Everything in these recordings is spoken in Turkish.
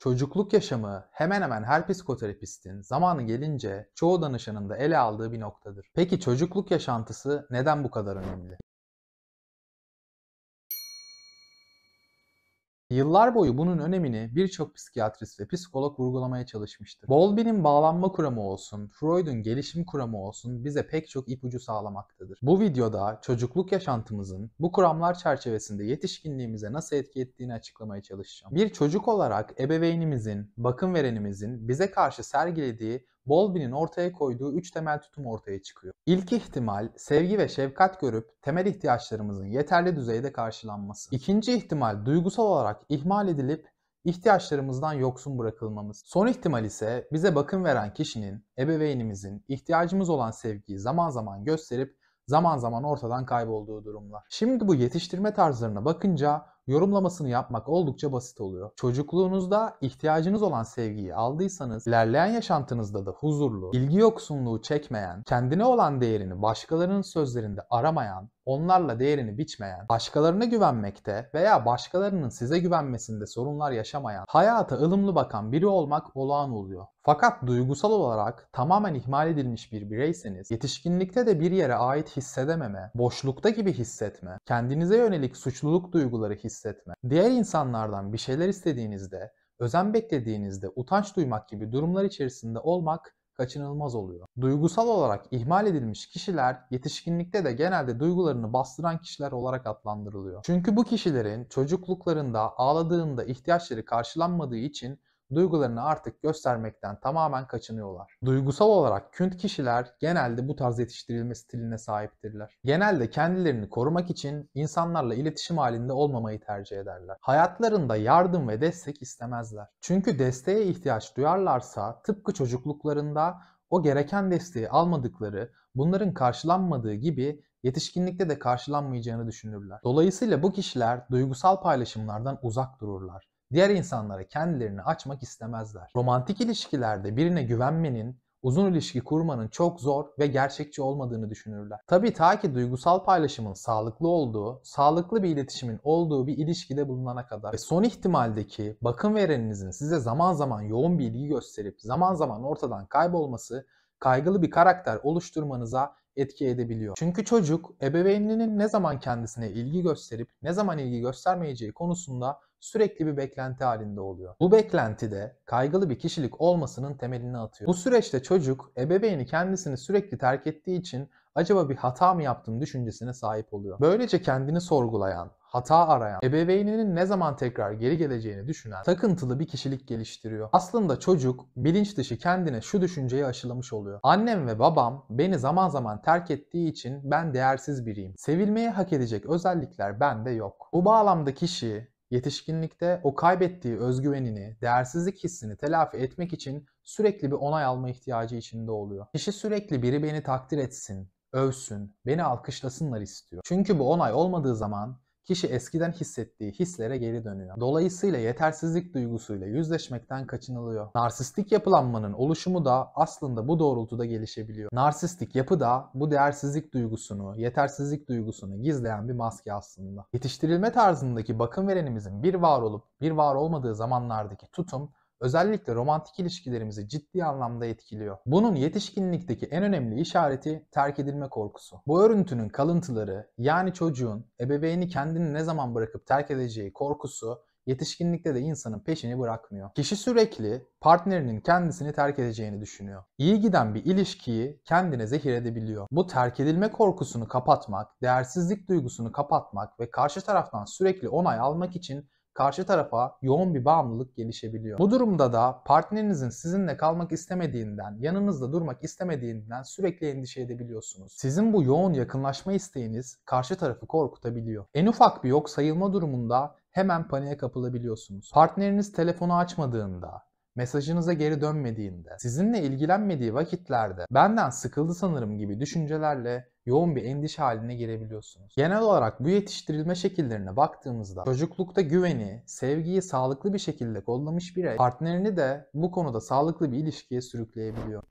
Çocukluk yaşamı hemen hemen her psikoterapistin zamanı gelince çoğu danışanında ele aldığı bir noktadır. Peki çocukluk yaşantısı neden bu kadar önemli? Yıllar boyu bunun önemini birçok psikiyatrist ve psikolog vurgulamaya çalışmıştır. Bowlby'nin bağlanma kuramı olsun, Freud'un gelişim kuramı olsun bize pek çok ipucu sağlamaktadır. Bu videoda çocukluk yaşantımızın bu kuramlar çerçevesinde yetişkinliğimize nasıl etki ettiğini açıklamaya çalışacağım. Bir çocuk olarak ebeveynimizin, bakım verenimizin bize karşı sergilediği Bolbin'in ortaya koyduğu üç temel tutum ortaya çıkıyor. İlk ihtimal sevgi ve şefkat görüp temel ihtiyaçlarımızın yeterli düzeyde karşılanması. İkinci ihtimal duygusal olarak ihmal edilip ihtiyaçlarımızdan yoksun bırakılmamız. Son ihtimal ise bize bakım veren kişinin, ebeveynimizin ihtiyacımız olan sevgiyi zaman zaman gösterip zaman zaman ortadan kaybolduğu durumlar. Şimdi bu yetiştirme tarzlarına bakınca yorumlamasını yapmak oldukça basit oluyor. Çocukluğunuzda ihtiyacınız olan sevgiyi aldıysanız ilerleyen yaşantınızda da huzurlu, ilgi yoksunluğu çekmeyen, kendine olan değerini başkalarının sözlerinde aramayan, onlarla değerini biçmeyen, başkalarına güvenmekte veya başkalarının size güvenmesinde sorunlar yaşamayan, hayata ılımlı bakan biri olmak olağan oluyor. Fakat duygusal olarak tamamen ihmal edilmiş bir bireyseniz, yetişkinlikte de bir yere ait hissedememe, boşlukta gibi hissetme, kendinize yönelik suçluluk duyguları hissetme, hissetme. Diğer insanlardan bir şeyler istediğinizde, özen beklediğinizde utanç duymak gibi durumlar içerisinde olmak kaçınılmaz oluyor. Duygusal olarak ihmal edilmiş kişiler yetişkinlikte de genelde duygularını bastıran kişiler olarak adlandırılıyor. Çünkü bu kişilerin çocukluklarında ağladığında ihtiyaçları karşılanmadığı için duygularını artık göstermekten tamamen kaçınıyorlar. Duygusal olarak künt kişiler genelde bu tarz yetiştirilme stiline sahiptirler. Genelde kendilerini korumak için insanlarla iletişim halinde olmamayı tercih ederler. Hayatlarında yardım ve destek istemezler. Çünkü desteğe ihtiyaç duyarlarsa tıpkı çocukluklarında o gereken desteği almadıkları, bunların karşılanmadığı gibi yetişkinlikte de karşılanmayacağını düşünürler. Dolayısıyla bu kişiler duygusal paylaşımlardan uzak dururlar diğer insanlara kendilerini açmak istemezler. Romantik ilişkilerde birine güvenmenin, uzun ilişki kurmanın çok zor ve gerçekçi olmadığını düşünürler. Tabii ta ki duygusal paylaşımın sağlıklı olduğu, sağlıklı bir iletişimin olduğu bir ilişkide bulunana kadar ve son ihtimaldeki bakım vereninizin size zaman zaman yoğun bir ilgi gösterip zaman zaman ortadan kaybolması kaygılı bir karakter oluşturmanıza etki edebiliyor. Çünkü çocuk ebeveyninin ne zaman kendisine ilgi gösterip ne zaman ilgi göstermeyeceği konusunda sürekli bir beklenti halinde oluyor. Bu beklenti de kaygılı bir kişilik olmasının temelini atıyor. Bu süreçte çocuk ebeveyni kendisini sürekli terk ettiği için acaba bir hata mı yaptım düşüncesine sahip oluyor. Böylece kendini sorgulayan, hata arayan, ebeveyninin ne zaman tekrar geri geleceğini düşünen takıntılı bir kişilik geliştiriyor. Aslında çocuk bilinç dışı kendine şu düşünceyi aşılamış oluyor. Annem ve babam beni zaman zaman terk ettiği için ben değersiz biriyim. Sevilmeye hak edecek özellikler bende yok. Bu bağlamda kişi Yetişkinlikte o kaybettiği özgüvenini, değersizlik hissini telafi etmek için sürekli bir onay alma ihtiyacı içinde oluyor. Kişi sürekli biri beni takdir etsin, övsün, beni alkışlasınlar istiyor. Çünkü bu onay olmadığı zaman kişi eskiden hissettiği hislere geri dönüyor. Dolayısıyla yetersizlik duygusuyla yüzleşmekten kaçınılıyor. Narsistik yapılanmanın oluşumu da aslında bu doğrultuda gelişebiliyor. Narsistik yapı da bu değersizlik duygusunu, yetersizlik duygusunu gizleyen bir maske aslında. Yetiştirilme tarzındaki bakım verenimizin bir var olup bir var olmadığı zamanlardaki tutum özellikle romantik ilişkilerimizi ciddi anlamda etkiliyor. Bunun yetişkinlikteki en önemli işareti terk edilme korkusu. Bu örüntünün kalıntıları yani çocuğun ebeveyni kendini ne zaman bırakıp terk edeceği korkusu yetişkinlikte de insanın peşini bırakmıyor. Kişi sürekli partnerinin kendisini terk edeceğini düşünüyor. İyi giden bir ilişkiyi kendine zehir edebiliyor. Bu terk edilme korkusunu kapatmak, değersizlik duygusunu kapatmak ve karşı taraftan sürekli onay almak için karşı tarafa yoğun bir bağımlılık gelişebiliyor. Bu durumda da partnerinizin sizinle kalmak istemediğinden, yanınızda durmak istemediğinden sürekli endişe edebiliyorsunuz. Sizin bu yoğun yakınlaşma isteğiniz karşı tarafı korkutabiliyor. En ufak bir yok sayılma durumunda hemen paniğe kapılabiliyorsunuz. Partneriniz telefonu açmadığında, mesajınıza geri dönmediğinde, sizinle ilgilenmediği vakitlerde benden sıkıldı sanırım gibi düşüncelerle yoğun bir endişe haline girebiliyorsunuz. Genel olarak bu yetiştirilme şekillerine baktığımızda çocuklukta güveni, sevgiyi sağlıklı bir şekilde kollamış birey partnerini de bu konuda sağlıklı bir ilişkiye sürükleyebiliyor.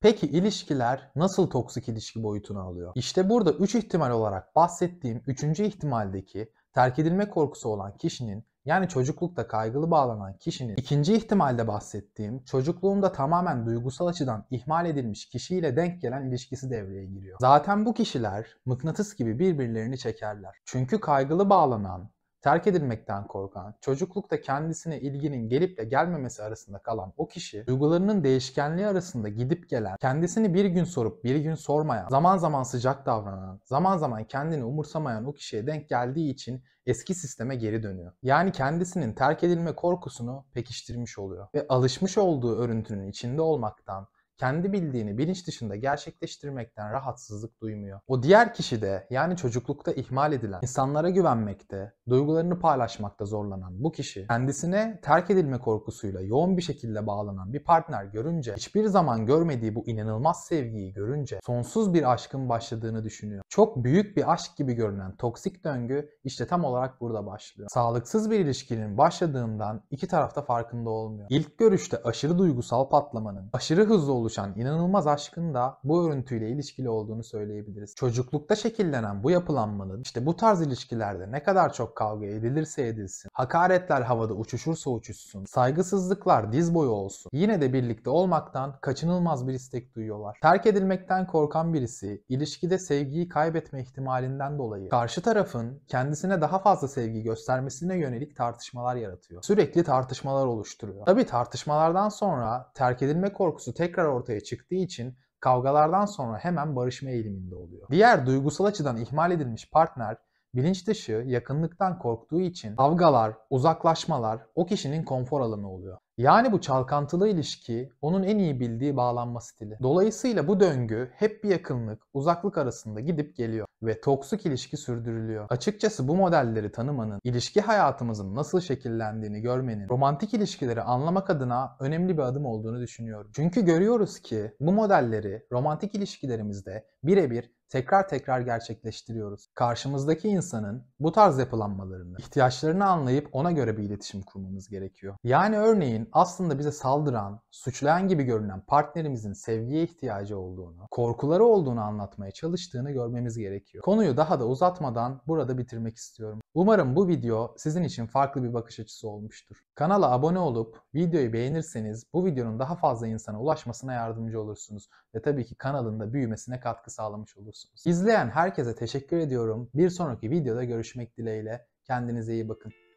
Peki ilişkiler nasıl toksik ilişki boyutunu alıyor? İşte burada 3 ihtimal olarak bahsettiğim 3. ihtimaldeki terk edilme korkusu olan kişinin yani çocuklukta kaygılı bağlanan kişinin ikinci ihtimalde bahsettiğim çocukluğunda tamamen duygusal açıdan ihmal edilmiş kişiyle denk gelen ilişkisi devreye giriyor. Zaten bu kişiler mıknatıs gibi birbirlerini çekerler. Çünkü kaygılı bağlanan terk edilmekten korkan, çocuklukta kendisine ilginin gelip de gelmemesi arasında kalan o kişi, duygularının değişkenliği arasında gidip gelen, kendisini bir gün sorup bir gün sormayan, zaman zaman sıcak davranan, zaman zaman kendini umursamayan o kişiye denk geldiği için eski sisteme geri dönüyor. Yani kendisinin terk edilme korkusunu pekiştirmiş oluyor ve alışmış olduğu örüntünün içinde olmaktan, kendi bildiğini bilinç dışında gerçekleştirmekten rahatsızlık duymuyor. O diğer kişi de yani çocuklukta ihmal edilen, insanlara güvenmekte, duygularını paylaşmakta zorlanan bu kişi kendisine terk edilme korkusuyla yoğun bir şekilde bağlanan bir partner görünce, hiçbir zaman görmediği bu inanılmaz sevgiyi görünce sonsuz bir aşkın başladığını düşünüyor. Çok büyük bir aşk gibi görünen toksik döngü işte tam olarak burada başlıyor. Sağlıksız bir ilişkinin başladığından iki tarafta farkında olmuyor. İlk görüşte aşırı duygusal patlamanın, aşırı hızlı oluşmasının oluşan inanılmaz aşkın da bu örüntüyle ilişkili olduğunu söyleyebiliriz. Çocuklukta şekillenen bu yapılanmanın işte bu tarz ilişkilerde ne kadar çok kavga edilirse edilsin, hakaretler havada uçuşursa uçuşsun, saygısızlıklar diz boyu olsun, yine de birlikte olmaktan kaçınılmaz bir istek duyuyorlar. Terk edilmekten korkan birisi ilişkide sevgiyi kaybetme ihtimalinden dolayı karşı tarafın kendisine daha fazla sevgi göstermesine yönelik tartışmalar yaratıyor. Sürekli tartışmalar oluşturuyor. Tabi tartışmalardan sonra terk edilme korkusu tekrar ortaya çıktığı için kavgalardan sonra hemen barışma eğiliminde oluyor. Diğer duygusal açıdan ihmal edilmiş partner Bilinç dışı yakınlıktan korktuğu için kavgalar, uzaklaşmalar o kişinin konfor alanı oluyor. Yani bu çalkantılı ilişki onun en iyi bildiği bağlanma stili. Dolayısıyla bu döngü hep bir yakınlık, uzaklık arasında gidip geliyor ve toksik ilişki sürdürülüyor. Açıkçası bu modelleri tanımanın, ilişki hayatımızın nasıl şekillendiğini görmenin, romantik ilişkileri anlamak adına önemli bir adım olduğunu düşünüyorum. Çünkü görüyoruz ki bu modelleri romantik ilişkilerimizde birebir tekrar tekrar gerçekleştiriyoruz. Karşımızdaki insanın bu tarz yapılanmalarını, ihtiyaçlarını anlayıp ona göre bir iletişim kurmamız gerekiyor. Yani örneğin aslında bize saldıran, suçlayan gibi görünen partnerimizin sevgiye ihtiyacı olduğunu, korkuları olduğunu anlatmaya çalıştığını görmemiz gerekiyor. Konuyu daha da uzatmadan burada bitirmek istiyorum. Umarım bu video sizin için farklı bir bakış açısı olmuştur. Kanala abone olup videoyu beğenirseniz bu videonun daha fazla insana ulaşmasına yardımcı olursunuz ve tabii ki kanalın da büyümesine katkı sağlamış olursunuz. İzleyen herkese teşekkür ediyorum. Bir sonraki videoda görüşmek dileğiyle. Kendinize iyi bakın.